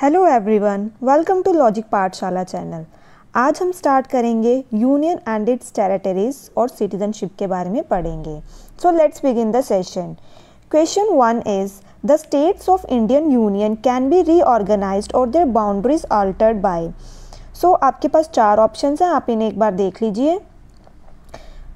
Hello everyone welcome to logic Pathshala channel आज हम start करेंगे यूनियन एंड इट्स टेरिटरीज और सिटीजनशिप के बारे में पढ़ेंगे so let's begin the session question one is the states of Indian union can be reorganise और their boundaries altered by so आपके पास चार ऑप्शन हैं आप इन्हें एक बार देख लीजिए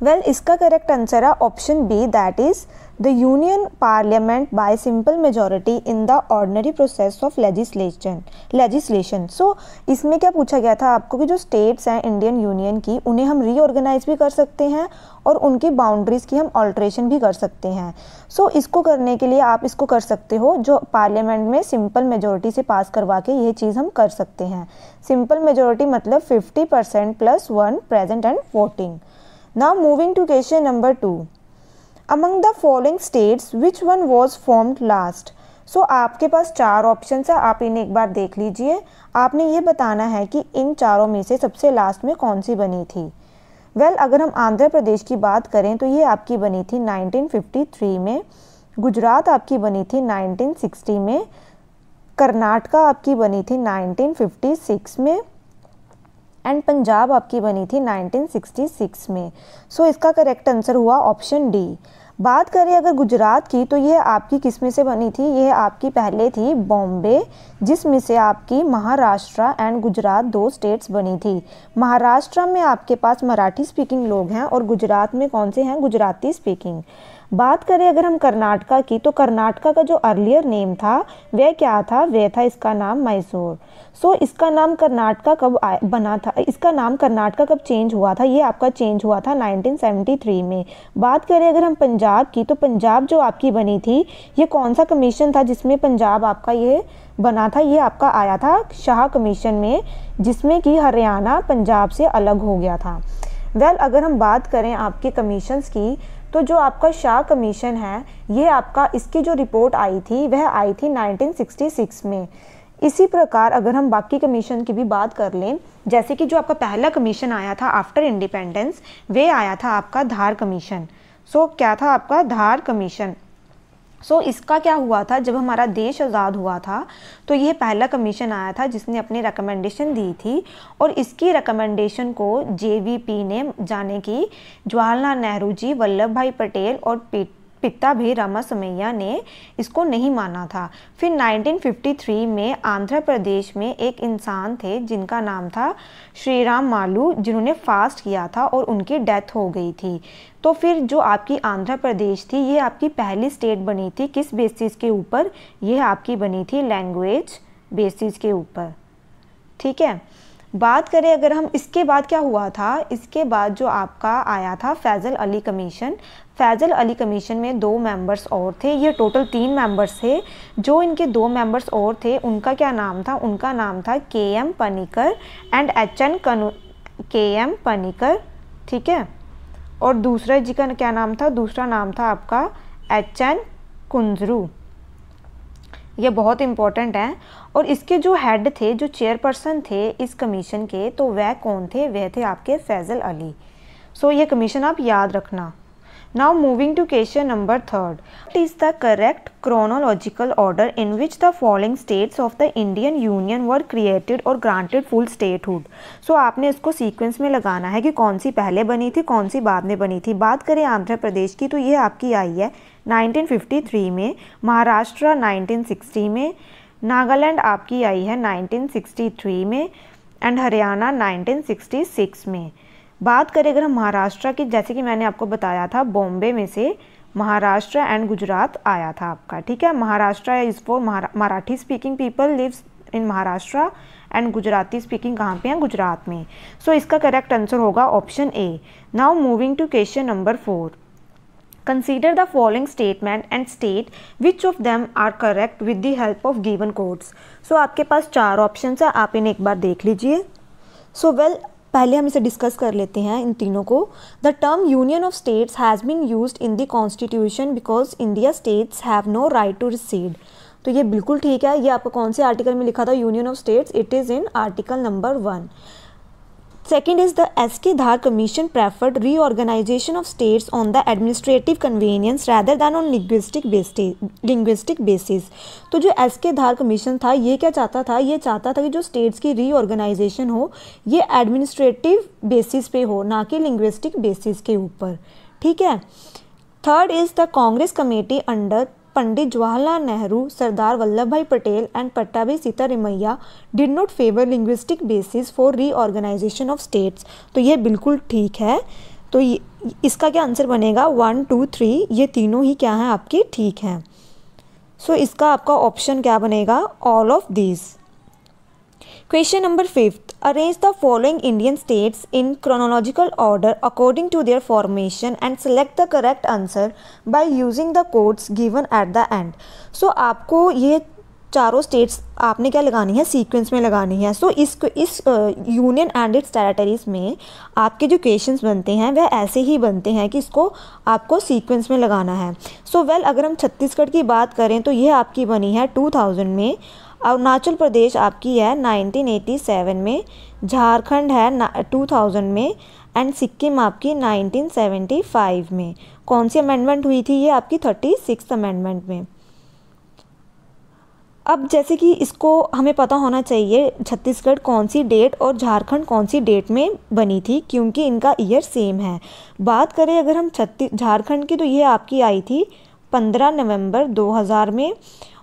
वेल well, इसका करेक्ट आंसर है option B that is the union parliament by simple majority in the ordinary process of legislation legislation so इसमें क्या पूछा गया था आपको कि जो states हैं इंडियन यूनियन की उन्हें हम रीऑर्गेनाइज भी कर सकते हैं और उनकी बाउंड्रीज़ की हम ऑल्ट्रेशन भी कर सकते हैं सो so, इसको करने के लिए आप इसको कर सकते हो जो पार्लियामेंट में सिंपल मेजोरिटी से पास करवा के ये चीज़ हम कर सकते हैं सिंपल मेजोरिटी मतलब 50 percent plus one present and voting now moving to question number two among the following states which one was formed last so आपके पास चार ऑप्शन है आप इन्हें एक बार देख लीजिए आपने ये बताना है कि इन चारों में से सबसे लास्ट में कौन सी बनी थी वेल well, अगर हम आंध्र प्रदेश की बात करें तो ये आपकी बनी थी 1953 में गुजरात आपकी बनी थी 1960 में कर्नाटका आपकी बनी थी 1956 में एंड पंजाब आपकी बनी थी 1966 में सो so, इसका करेक्ट आंसर हुआ ऑप्शन डी बात करें अगर गुजरात की तो यह आपकी किस में से बनी थी यह आपकी पहले थी बॉम्बे जिसमें से आपकी महाराष्ट्र एंड गुजरात दो स्टेट्स बनी थी महाराष्ट्र में आपके पास मराठी स्पीकिंग लोग हैं और गुजरात में कौन से हैं गुजराती स्पीकिंग बात करें अगर हम कर्नाटका की तो कर्नाटका का जो अर्लियर नेम था वह क्या था वह था इसका नाम मैसूर सो so, इसका नाम कर्नाटका कब बना था इसका नाम कर्नाटका कब चेंज हुआ था ये आपका चेंज हुआ था 1973 में बात करें अगर हम पंजाब की तो पंजाब जो आपकी बनी थी ये कौन सा कमीशन था जिसमें पंजाब आपका ये बना था ये आपका आया था शाह कमीशन में जिसमें कि हरियाणा पंजाब से अलग हो गया था वेल well, अगर हम बात करें आपके कमीशंस की तो जो आपका शाह कमीशन है ये आपका इसकी जो रिपोर्ट आई थी वह आई थी 1966 में इसी प्रकार अगर हम बाकी कमीशन की भी बात कर लें जैसे कि जो आपका पहला कमीशन आया था आफ्टर इंडिपेंडेंस वे आया था आपका धार कमीशन सो so, क्या था आपका धार कमीशन सो so, इसका क्या हुआ था जब हमारा देश आज़ाद हुआ था तो यह पहला कमीशन आया था जिसने अपनी रिकमेंडेशन दी थी और इसकी रिकमेंडेशन को जेवीपी ने जाने की जवाहरलाल नेहरू जी वल्लभ भाई पटेल और पी पिता भी रामासमैया ने इसको नहीं माना था फिर 1953 में आंध्र प्रदेश में एक इंसान थे जिनका नाम था श्री राम मालू जिन्होंने फास्ट किया था और उनकी डेथ हो गई थी तो फिर जो आपकी आंध्र प्रदेश थी ये आपकी पहली स्टेट बनी थी किस बेसिस के ऊपर यह आपकी बनी थी लैंग्वेज बेसिस के ऊपर ठीक है बात करें अगर हम इसके बाद क्या हुआ था इसके बाद जो आपका आया था फैज़ल अली कमीशन फैज़ल अली कमीशन में दो मेंबर्स और थे ये टोटल तीन मेंबर्स थे जो इनके दो मेंबर्स और थे उनका क्या नाम था उनका नाम था K M Panikkar and H N Kunzru K M Panicker ठीक है और दूसरा जी का क्या नाम था दूसरा नाम था आपका एच एन कुंजरू ये बहुत इम्पॉर्टेंट है और इसके जो हेड थे जो चेयरपर्सन थे इस कमीशन के तो वह कौन थे वह थे आपके फैजल अली सो so, ये कमीशन आप याद रखना now moving to question number third what is the correct chronological order in which the following states of the Indian union were created और granted full statehood so आपने इसको sequence में लगाना है कि कौन सी पहले बनी थी कौन सी बाद में बनी थी बात करें आंध्र प्रदेश की तो ये आपकी आई है 1953 में महाराष्ट्र 1960 में नागालैंड आपकी आई है 1963 में एंड हरियाणा 1966 में बात करें अगर हम महाराष्ट्र की जैसे कि मैंने आपको बताया था बॉम्बे में से महाराष्ट्र एंड गुजरात आया था आपका ठीक है Maharashtra is for Marathi speaking people lives in Maharashtra and Gujarati speaking कहाँ पे हैं गुजरात में सो so, इसका करेक्ट आंसर होगा option A now moving to question number four Consider the following statement and state which of them are correct with the help of given codes. So आपके पास चार options है आप इन्हें एक बार देख लीजिए So well पहले हम इसे डिस्कस कर लेते हैं इन तीनों को the term union of states has been used in the constitution because India states have no right to secede तो ये बिल्कुल ठीक है ये आपको कौन से आर्टिकल में लिखा था union of states it is in article number one second is the S K Dhar commission preferred reorganisation of states on the administrative convenience rather than on linguistic linguistic basis तो जो S K Dhar commission था ये क्या चाहता था ये चाहता था कि जो स्टेट्स की रीऑर्गेनाइजेशन हो ये एडमिनिस्ट्रेटिव बेसिस पे हो ना कि लिंग्विस्टिक बेसिस के ऊपर ठीक है third is the Congress committee under Pandit Jawaharlal Nehru Sardar Vallabh Bhai Patel and Pattabhi Sitaramayya did not favour linguistic basis for reorganisation of states तो ये बिल्कुल ठीक है तो इसका क्या आंसर बनेगा वन टू थ्री ये तीनों ही क्या हैं आपके ठीक हैं सो so, इसका आपका ऑप्शन क्या बनेगा all of these Question number 5th. Arrange the following Indian states in chronological order according to their formation and select the correct answer by using the codes given at the end. So आपको ये चारों states आपने क्या लगानी है sequence में लगानी है सो so, इस इस यूनियन एंड इट्स टेरेटरीज में आपके जो क्वेश्चंस बनते हैं वह ऐसे ही बनते हैं कि इसको आपको सीक्वेंस में लगाना है सो so, वेल well, अगर हम छत्तीसगढ़ की बात करें तो यह आपकी बनी है 2000 में अरुणाचल प्रदेश आपकी है 1987 में झारखंड है 2000 में एंड सिक्किम आपकी 1975 में कौन सी अमेंडमेंट हुई थी ये आपकी थर्टी सिक्स अमेंडमेंट में अब जैसे कि इसको हमें पता होना चाहिए छत्तीसगढ़ कौन सी डेट और झारखंड कौन सी डेट में बनी थी क्योंकि इनका ईयर सेम है बात करें अगर हम छत्तीस झारखंड की तो ये आपकी आई थी पंद्रह नवंबर 2000 में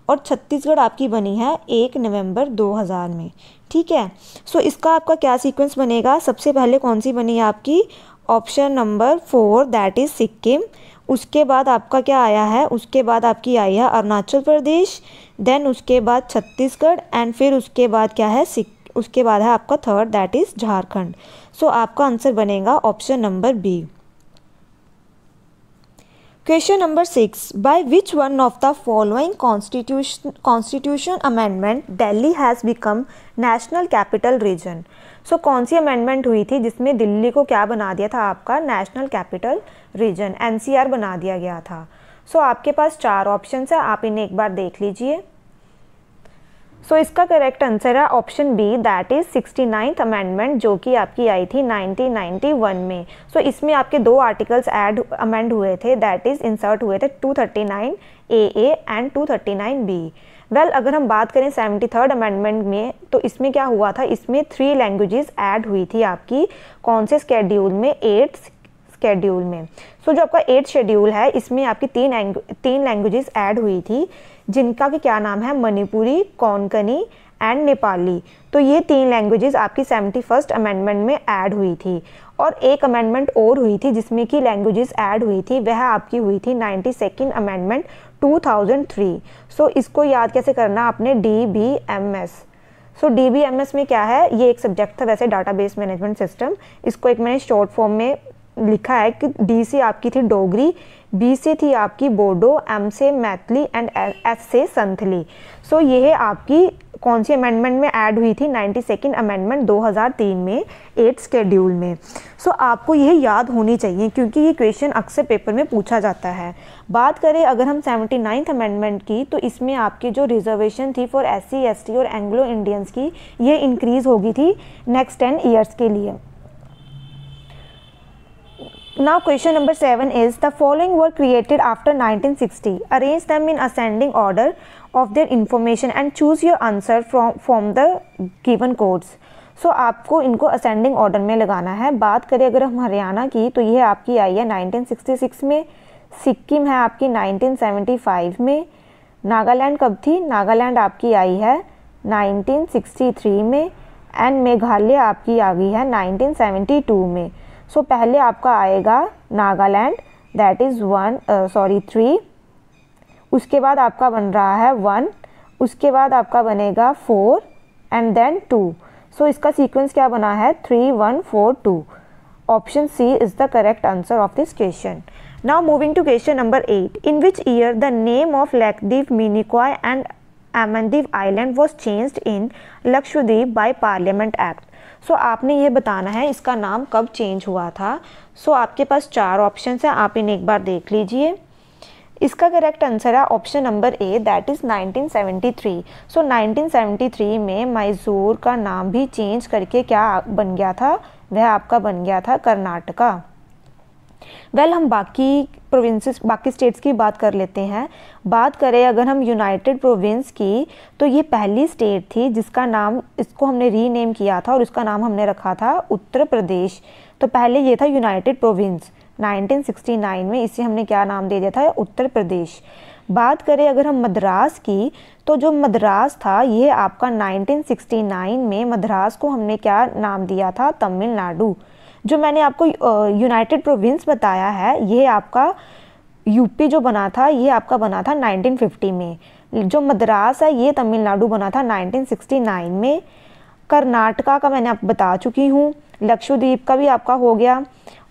और छत्तीसगढ़ आपकी बनी है एक नवंबर 2000 में ठीक है सो so, इसका आपका क्या सीक्वेंस बनेगा सबसे पहले कौन सी बनी है आपकी option number four that is Sikkim उसके बाद आपका क्या आया है उसके बाद आपकी आई है अरुणाचल प्रदेश देन उसके बाद छत्तीसगढ़ एंड फिर उसके बाद क्या है सिक उसके बाद है आपका third that is Jharkhand so आपका आंसर बनेगा option number B question number six by which one of the following constitution constitution amendment Delhi has become national capital region so कौन सी अमेंडमेंट हुई थी जिसमें दिल्ली को क्या बना दिया था आपका नेशनल कैपिटल रीजन एनसीआर बना दिया गया था सो so, आपके पास चार ऑप्शन है आप इन्हें एक बार देख लीजिए सो so, इसका करेक्ट आंसर है option B that is sixty ninth amendment जो कि आपकी आई थी 1991 में सो so, इसमें आपके दो आर्टिकल्स ऐड अमेंड हुए थे दैट इज़ इंसर्ट हुए थे 239 A A and two B well अगर हम बात करें सेवेंटी थर्ड अमेंडमेंट में तो इसमें क्या हुआ था इसमें थ्री लैंग्वेजेस ऐड हुई थी आपकी कौन से स्केड्यूल में एट्थ स्केड्यूल में सो so, जो आपका एट शेड्यूल है इसमें आपकी तीन तीन लैंग्वेजेस ऐड हुई थी जिनका कि क्या नाम है मणिपुरी कौनकनी एंड नेपाली तो ये तीन लैंग्वेजेस आपकी सेवेंटी फर्स्ट अमेंडमेंट में ऐड हुई थी और एक अमेंडमेंट और हुई थी जिसमें कि लैंग्वेजेस ऐड हुई थी वह आपकी हुई थी ninety second amendment two thousand three so इसको याद कैसे करना आपने D B M S so D B M S में क्या है ये एक सब्जेक्ट था वैसे डाटा बेस मैनेजमेंट सिस्टम इसको एक मैंने शॉर्ट फॉर्म में लिखा है कि डी से आपकी थी डोगरी बी से थी आपकी बोडो एम से मैथिली एंड एस से संथली सो so, यह आपकी कौन सी अमेंडमेंट में ऐड हुई थी नाइन्टी सेकेंड अमेंडमेंट 2003 में एट स्केड्यूल में सो so, आपको यह याद होनी चाहिए क्योंकि ये क्वेश्चन अक्सर पेपर में पूछा जाता है बात करें अगर हम सेवेंटी नाइन्थ अमेंडमेंट की तो इसमें आपकी जो रिजर्वेशन थी फॉर एस सी और एंग्लो इंडियंस की ये इंक्रीज़ होगी थी नेक्स्ट टेन ईयर्स के लिए Now question number 7 is the following were created after 1960. Arrange them in ascending order of their information and choose your answer from from the given codes. So so, आपको इनको ascending order में लगाना है बात करें अगर हम हरियाणा की तो ये आपकी आई है 1966 में सिक्किम है आपकी 1975 में नागालैंड कब थी नागालैंड आपकी आई है 1963 में एंड मेघालय आपकी आ गई है 1972 में सो so, पहले आपका आएगा Nagaland that is one sorry three उसके बाद आपका बन रहा है वन उसके बाद आपका बनेगा four and then two so इसका सीक्वेंस क्या बना है three one four two option C is the correct answer of this question now moving to question number eight in which year the name of Laccadive Minicoy and Amindivi island was changed in Lakshadweep by parliament act so so, आपने ये बताना है इसका नाम कब change हुआ था so so, आपके पास चार ऑप्शन हैं आप इन्हें एक बार देख लीजिए इसका करेक्ट आंसर है option number A that is 1973 so so, 1973 में मैसूर का नाम भी चेंज करके क्या बन गया था वह आपका बन गया था कर्नाटका वेल well, हम बाकी प्रोविंसेस बाकी स्टेट्स की बात कर लेते हैं बात करें अगर हम यूनाइटेड प्रोविंस की तो ये पहली स्टेट थी जिसका नाम इसको हमने रीनेम किया था और उसका नाम हमने रखा था उत्तर प्रदेश तो पहले ये था यूनाइटेड प्रोविंस 1969 में इसे हमने क्या नाम दे दिया था उत्तर प्रदेश बात करें अगर हम मद्रास की तो जो मद्रास था ये आपका 1969 में मद्रास को हमने क्या नाम दिया था तमिलनाडु जो मैंने आपको यूनाइटेड प्रोविंस बताया है ये आपका यूपी जो बना था ये आपका बना था 1950 में जो मद्रास है ये तमिलनाडु बना था 1969 में कर्नाटका का मैंने आप बता चुकी हूँ लक्षद्वीप का भी आपका हो गया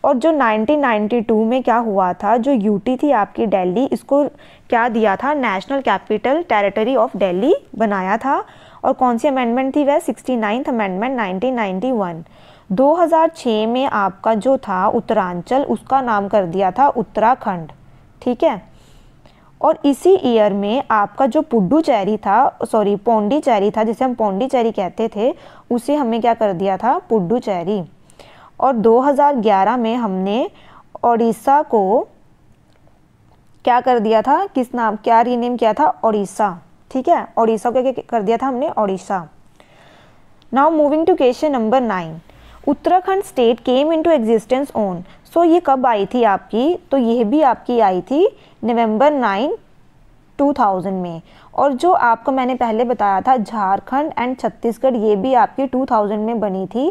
और जो 1992 में क्या हुआ था जो यूटी थी आपकी दिल्ली इसको क्या दिया था national capital territory of Delhi बनाया था और कौन सी अमेंडमेंट थी वह सिक्सटी नाइन्थ अमेंडमेंट नाइनटीन 2006 में आपका जो था उत्तरांचल उसका नाम कर दिया था उत्तराखंड ठीक है और इसी ईयर में आपका जो पुडुचेरी था सॉरी पौंडीचेरी था जिसे हम पौंडीचेरी कहते थे उसे हमने क्या कर दिया था पुडुचेरी और 2011 में हमने ओडिशा को क्या कर दिया था किस नाम क्या रीनेम किया था ओडिशा ठीक है ओडिशा को क्या कर दिया था हमने Odisha now moving to question number nine Uttarakhand state came into existence on so ये कब आई थी आपकी तो यह भी आपकी आई थी नवंबर नाइन 2000 में और जो आपको मैंने पहले बताया था झारखंड एंड छत्तीसगढ़ ये भी आपकी 2000 में बनी थी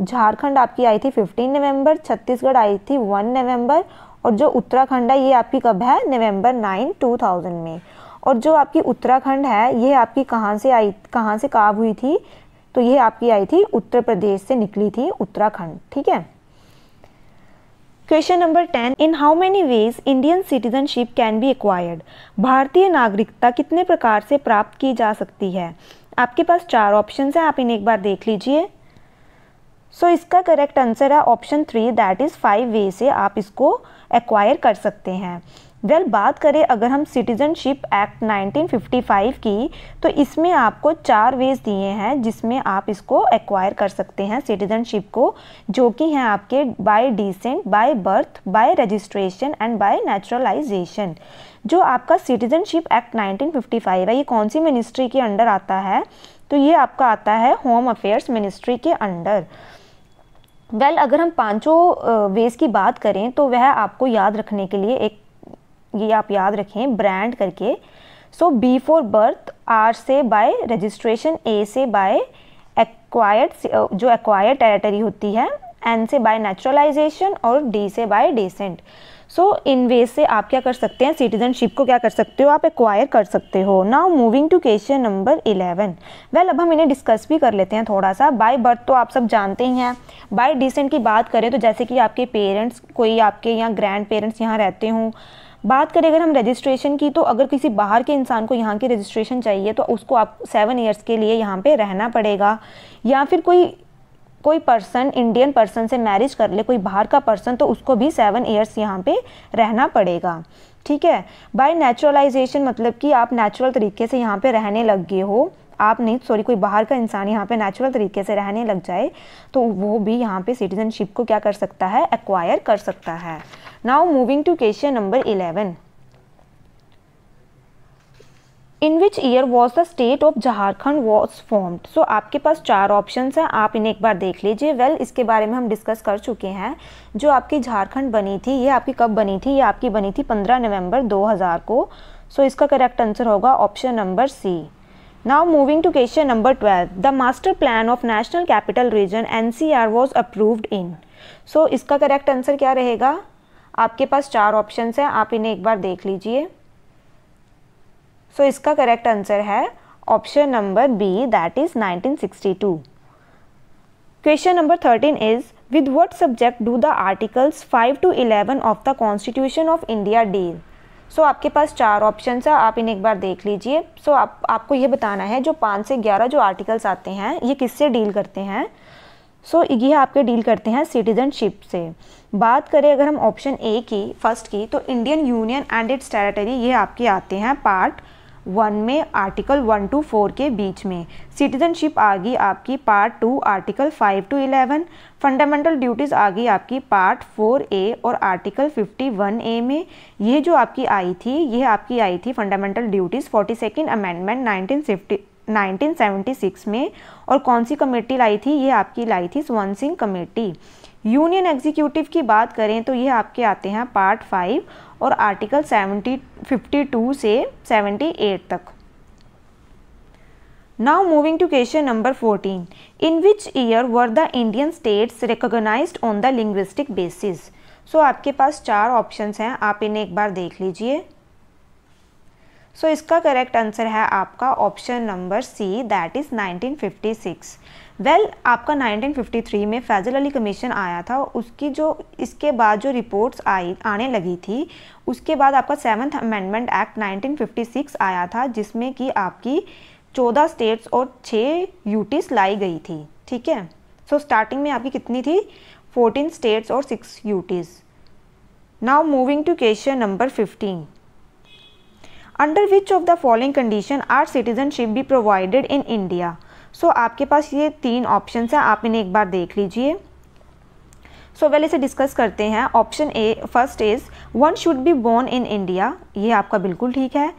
झारखंड आपकी आई थी 15 नवंबर छत्तीसगढ़ आई थी 1 नवंबर और जो उत्तराखंड है ये आपकी कब है नवंबर 9 2000 में और जो आपकी उत्तराखंड है ये आपकी कहाँ से आई कहाँ से काब हुई थी तो ये आपकी आई थी उत्तर प्रदेश से निकली थी उत्तराखंड ठीक है question number ten in how many ways Indian citizenship can be acquired भारतीय नागरिकता कितने प्रकार से प्राप्त की जा सकती है आपके पास चार ऑप्शन हैं आप इन्हें एक बार देख लीजिए सो so, इसका करेक्ट आंसर है option three that is five way से आप इसको एक्वायर कर सकते हैं वेल well, बात करें अगर हम सिटीजनशिप एक्ट 1955 की तो इसमें आपको चार वेज दिए हैं जिसमें आप इसको एक्वायर कर सकते हैं सिटीजनशिप को जो कि हैं आपके by descent by birth by registration and by naturalisation जो आपका सिटीजनशिप एक्ट 1955 है ये कौन सी मिनिस्ट्री के अंडर आता है तो ये आपका आता है होम अफेयर्स मिनिस्ट्री के अंडर वेल well, अगर हम पांचों वेज की बात करें तो वह आपको याद रखने के लिए एक ये आप याद रखें ब्रांड करके so B for birth R से बाय रजिस्ट्रेशन ए से बाय एक्वायर्ड जो एक्वायर्ड टेरेटरी होती है एन से बाय नेचुरलाइजेशन और डी से by descent so in way से आप क्या कर सकते हैं सिटीजनशिप को क्या कर सकते हो आप एक्वायर कर सकते हो now moving to question number eleven well अब हम इन्हें डिस्कस भी कर लेते हैं थोड़ा सा बाय बर्थ तो आप सब जानते ही हैं बाय डिसेंट की बात करें तो जैसे कि आपके पेरेंट्स कोई आपके यहाँ ग्रैंड पेरेंट्स यहाँ रहते हों बात करें अगर हम रजिस्ट्रेशन की तो अगर किसी बाहर के इंसान को यहाँ की रजिस्ट्रेशन चाहिए तो उसको आप सेवन ईयर्स के लिए यहाँ पे रहना पड़ेगा या फिर कोई कोई पर्सन इंडियन पर्सन से मैरिज कर ले कोई बाहर का पर्सन तो उसको भी सेवन ईयर्स यहाँ पे रहना पड़ेगा ठीक है बाय नेचुरलाइजेशन मतलब कि आप नेचुरल तरीके से यहाँ पे रहने लग गए हो आप नहीं सॉरी कोई बाहर का इंसान यहाँ पे नेचुरल तरीके से रहने लग जाए तो वो भी यहाँ पे सिटीजनशिप को क्या कर सकता है एक्वायर कर सकता है Now moving to question number 11. In which year was the state of Jharkhand was formed so आपके पास चार ऑप्शन हैं आप इन्हें एक बार देख लीजिए वेल well, इसके बारे में हम डिस्कस कर चुके हैं जो आपकी झारखंड बनी थी ये आपकी कब बनी थी ये आपकी बनी थी 15 नवंबर 2000 को सो so, इसका करेक्ट आंसर होगा option number C Now moving to question number 12. The master plan of National Capital Region NCR was approved in so इसका करेक्ट आंसर क्या रहेगा आपके पास चार ऑप्शन हैं आप इन्हें एक बार देख लीजिए सो so, इसका करेक्ट आंसर है option number B that is 1962 question number 13 is with what subject do the articles 5 to 11 of the constitution of India deal so आपके पास चार ऑप्शन है आप इन्हें एक बार देख लीजिए सो so, आप आपको ये बताना है जो पाँच से ग्यारह जो आर्टिकल्स आते हैं ये किससे डील करते हैं सो so, ये आपके डील करते हैं सिटीजनशिप से बात करें अगर हम ऑप्शन ए की फर्स्ट की तो Indian union and its territory ये आपके आते हैं पार्ट वन में आर्टिकल वन टू फोर के बीच में सिटीजनशिप आ गई आपकी part two article five to eleven fundamental duties आ गई आपकी पार्ट फोर ए और आर्टिकल फिफ्टी वन ए में ये जो आपकी आई थी ये आपकी आई थी fundamental duties forty second amendment nineteen fifty 1976 में और कौन सी कमेटी लाई थी ये आपकी लाई थी सुवन सिंह कमेटी यूनियन एग्जीक्यूटिव की बात करें तो ये आपके आते हैं पार्ट फाइव और आर्टिकल सेवेंटी से सेवेंटी तक Now moving to question number 14. In which year were the Indian states recognized on the linguistic basis? So आपके पास चार options हैं आप इन्हें एक बार देख लीजिए सो so, इसका करेक्ट आंसर है आपका option number C that is 1956 well well, आपका 1953 में फैजल अली कमीशन आया था उसकी जो इसके बाद जो रिपोर्ट्स आई आने लगी थी उसके बाद आपका सेवन्थ अमेंडमेंट एक्ट 1956 आया था जिसमें कि आपकी 14 स्टेट्स और 6 यूटीज लाई गई थी ठीक है सो so, स्टार्टिंग में आपकी कितनी थी 14 स्टेट्स और 6 UTs now moving to question number 15 under which of the following condition are citizenship be provided in India so आपके पास ये तीन ऑप्शन हैं आप इन्हें एक बार देख लीजिए सो so, वेल well, इसे डिस्कस करते हैं option A first is one should be born in India ये आपका बिल्कुल ठीक है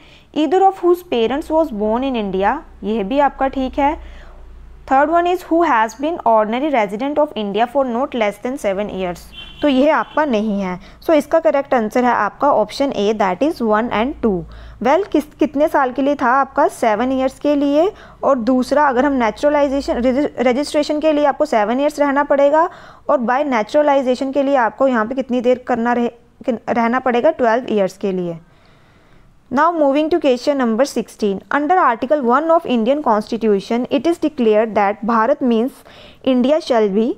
either of whose parents was born in India यह भी आपका ठीक है third one is who has been ordinary resident of India for not less than seven years तो यह आपका नहीं है सो so, इसका करेक्ट आंसर है आपका option A that is one and two well well, किस कितने साल के लिए था आपका सेवन ईयर्स के लिए और दूसरा अगर हम नेचुरलाइजेशन रजिस्ट्रेशन के लिए आपको सेवन ईयर्स रहना पड़ेगा और बाय नेचुरलाइजेशन के लिए आपको यहाँ पे कितनी देर करना रहे रहना पड़ेगा ट्वेल्व ईयर्स के लिए now moving to question number sixteen under article one of Indian constitution it is declare that Bharat means India shall be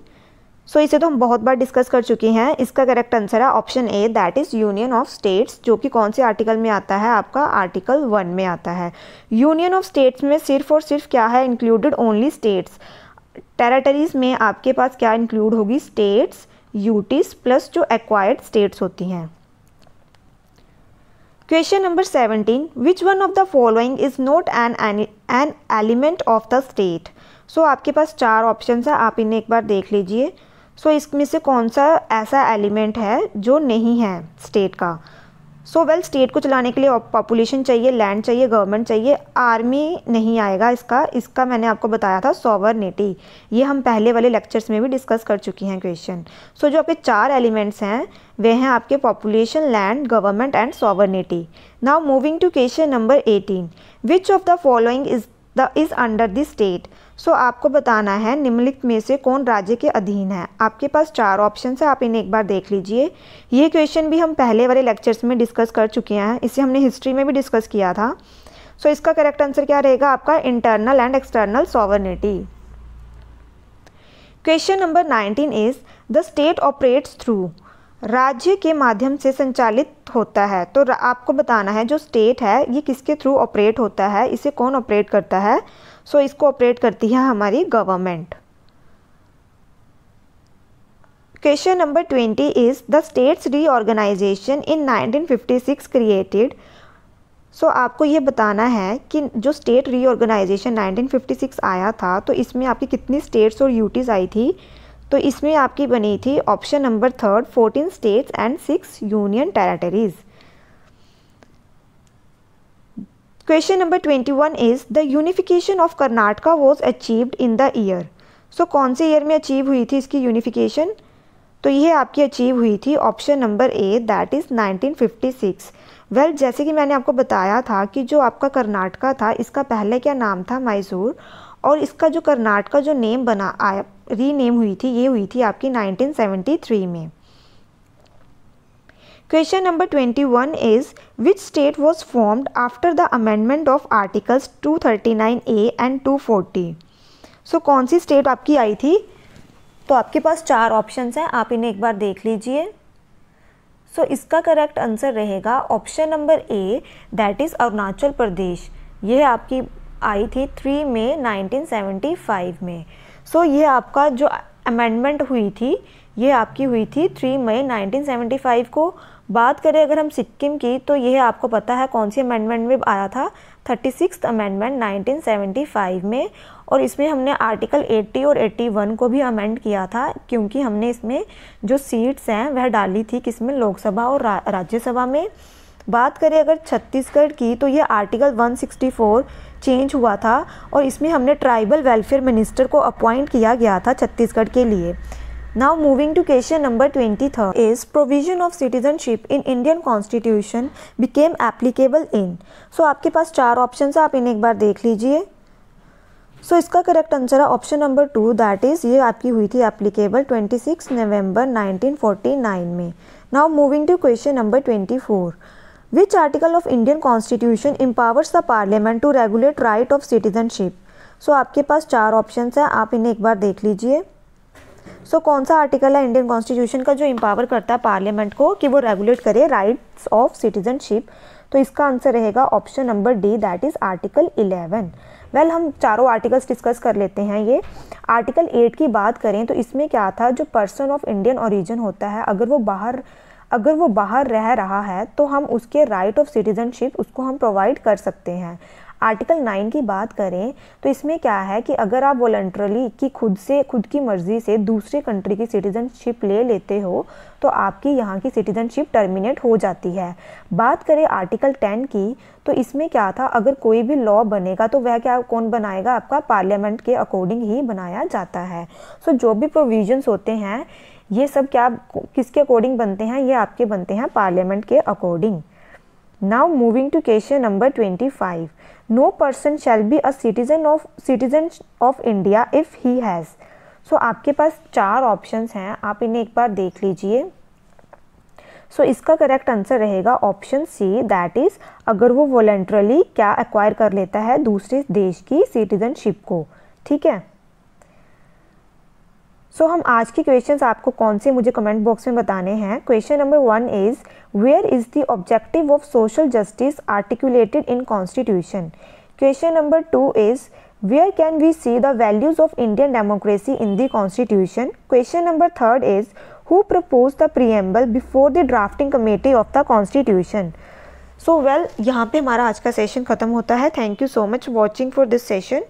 so so, इसे तो हम बहुत बार डिस्कस कर चुके हैं इसका करेक्ट आंसर है option A that is union of states जो कि कौन से आर्टिकल में आता है आपका आर्टिकल वन में आता है यूनियन ऑफ स्टेट्स में सिर्फ और सिर्फ क्या है इंक्लूडेड ओनली स्टेट्स टेरेटरीज में आपके पास क्या इंक्लूड होगी स्टेट्स यूटीज प्लस जो एक्वायर्ड स्टेट्स होती हैं question number seventeen which one of the following is not an an element of the state so आपके पास चार ऑप्शन है आप इन्हें एक बार देख लीजिए सो so, इसमें से कौन सा ऐसा एलिमेंट है जो नहीं है स्टेट का सो वेल स्टेट को चलाने के लिए पॉपुलेशन चाहिए लैंड चाहिए गवर्नमेंट चाहिए आर्मी नहीं आएगा इसका इसका मैंने आपको बताया था सॉवरनेटी ये हम पहले वाले लेक्चर्स में भी डिस्कस कर चुकी हैं क्वेश्चन सो so, जो आपके चार एलिमेंट्स हैं वे हैं आपके population land government and sovereignty now moving to question number eighteen which of the following is the is under the state so आपको बताना है निम्नलिखित में से कौन राज्य के अधीन है आपके पास चार ऑप्शन है आप इन्हें एक बार देख लीजिए ये क्वेश्चन भी हम पहले वाले लेक्चर्स में डिस्कस कर चुके हैं इसे हमने हिस्ट्री में भी डिस्कस किया था सो so, इसका करेक्ट आंसर क्या रहेगा आपका internal and external sovereignty question number nineteen is the state operates through राज्य के माध्यम से संचालित होता है तो आपको बताना है जो स्टेट है ये किसके थ्रू ऑपरेट होता है इसे कौन ऑपरेट करता है सो so, इसको ऑपरेट करती है हमारी government question number twenty is the states reorganisation in 1956 created so so, आपको ये बताना है कि जो स्टेट रीऑर्गेनाइजेशन 1956 आया था तो इसमें आपकी कितनी स्टेट्स और यूटीज़ आई थी तो इसमें आपकी बनी थी option number third 14 states and six union territories question number twenty one is the unification of Karnataka was achieve in the year so कौन से ईयर में अचीव हुई थी इसकी यूनिफिकेशन तो ये आपकी अचीव हुई थी option number A that is 1956 well well, जैसे कि मैंने आपको बताया था कि जो आपका कर्नाटका था इसका पहले क्या नाम था मैसूर और इसका जो कर्नाटका जो नेम बना आया रीनेम हुई थी ये हुई थी आपकी 1973 में question number twenty one is which state was formed after the amendment of articles two thirty nine A and two forty so कौन सी स्टेट आपकी आई थी तो आपके पास चार ऑप्शंस हैं आप इन्हें एक बार देख लीजिए सो so, इसका करेक्ट आंसर रहेगा option number A that is Arunachal Pradesh यह आपकी आई थी थ्री मई 1975 में सो so, यह आपका जो अमेंडमेंट हुई थी ये आपकी हुई थी थ्री मई 1975 को बात करें अगर हम सिक्किम की तो यह आपको पता है कौन सी अमेंडमेंट में आया था thirty six amendment nineteen seventy five में और इसमें हमने आर्टिकल एट्टी और एट्टी वन को भी अमेंड किया था क्योंकि हमने इसमें जो सीट्स हैं वह डाली थी किसमें लोकसभा और रा, राज्यसभा में बात करें अगर छत्तीसगढ़ की तो ये आर्टिकल 164 चेंज हुआ था और इसमें हमने ट्राइबल वेलफेयर मिनिस्टर को अपॉइंट किया गया था छत्तीसगढ़ के लिए Now moving to question number 23 is provision of citizenship in Indian constitution became applicable in. So आपके पास चार ऑप्शन है आप इन्हें एक बार देख लीजिए सो so, इसका करेक्ट आंसर है option number two that is ये आपकी हुई थी एप्लीकेबल 26 नवंबर 1949 में now moving to question number 24 which article of Indian constitution empowers the parliament to regulate right of citizenship so आपके पास चार ऑप्शन हैं आप इन्हें एक बार देख लीजिए सो so, कौन सा आर्टिकल है इंडियन कॉन्स्टिट्यूशन का जो एम्पावर करता है पार्लियामेंट को कि वो रेगुलेट करे राइट्स ऑफ सिटीजनशिप तो इसका आंसर रहेगा option number D that is article eleven well well, हम चारों आर्टिकल्स डिस्कस कर लेते हैं ये आर्टिकल एट की बात करें तो इसमें क्या था जो पर्सन ऑफ इंडियन ओरिजिन होता है अगर वो बाहर अगर वो बाहर रह रहा है तो हम उसके राइट ऑफ सिटीजनशिप उसको हम प्रोवाइड कर सकते हैं आर्टिकल नाइन की बात करें तो इसमें क्या है कि अगर आप वॉल्ट्रली कि खुद से खुद की मर्ज़ी से दूसरे कंट्री की सिटीज़नशिप ले लेते हो तो आपकी यहाँ की सिटीज़नशिप टर्मिनेट हो जाती है बात करें आर्टिकल टेन की तो इसमें क्या था अगर कोई भी लॉ बनेगा तो वह क्या कौन बनाएगा आपका पार्लियामेंट के अकॉर्डिंग ही बनाया जाता है सो so, जो भी प्रोविजन्स होते हैं ये सब क्या किसके अकॉर्डिंग बनते हैं ये आपके बनते हैं पार्लियामेंट के according Now moving to question number 25. No person shall be a citizen of citizen of India if he has. So आपके पास चार options हैं आप इन्हें एक बार देख लीजिए सो so, इसका करेक्ट आंसर रहेगा ऑप्शन सी दैट इज़ अगर वो वॉलेंट्रली क्या एक्वायर कर लेता है दूसरे देश की सिटीजनशिप को ठीक है सो हम आज के क्वेश्चन आपको कौन से मुझे कमेंट बॉक्स में बताने हैं question number one is where is the objective of social justice articulated in constitution question number two is where can we see the values of Indian democracy in the constitution question number third is who propose the preamble before the drafting committee of the constitution so well यहाँ पे हमारा आज का session खत्म होता है thank you so much watching for this session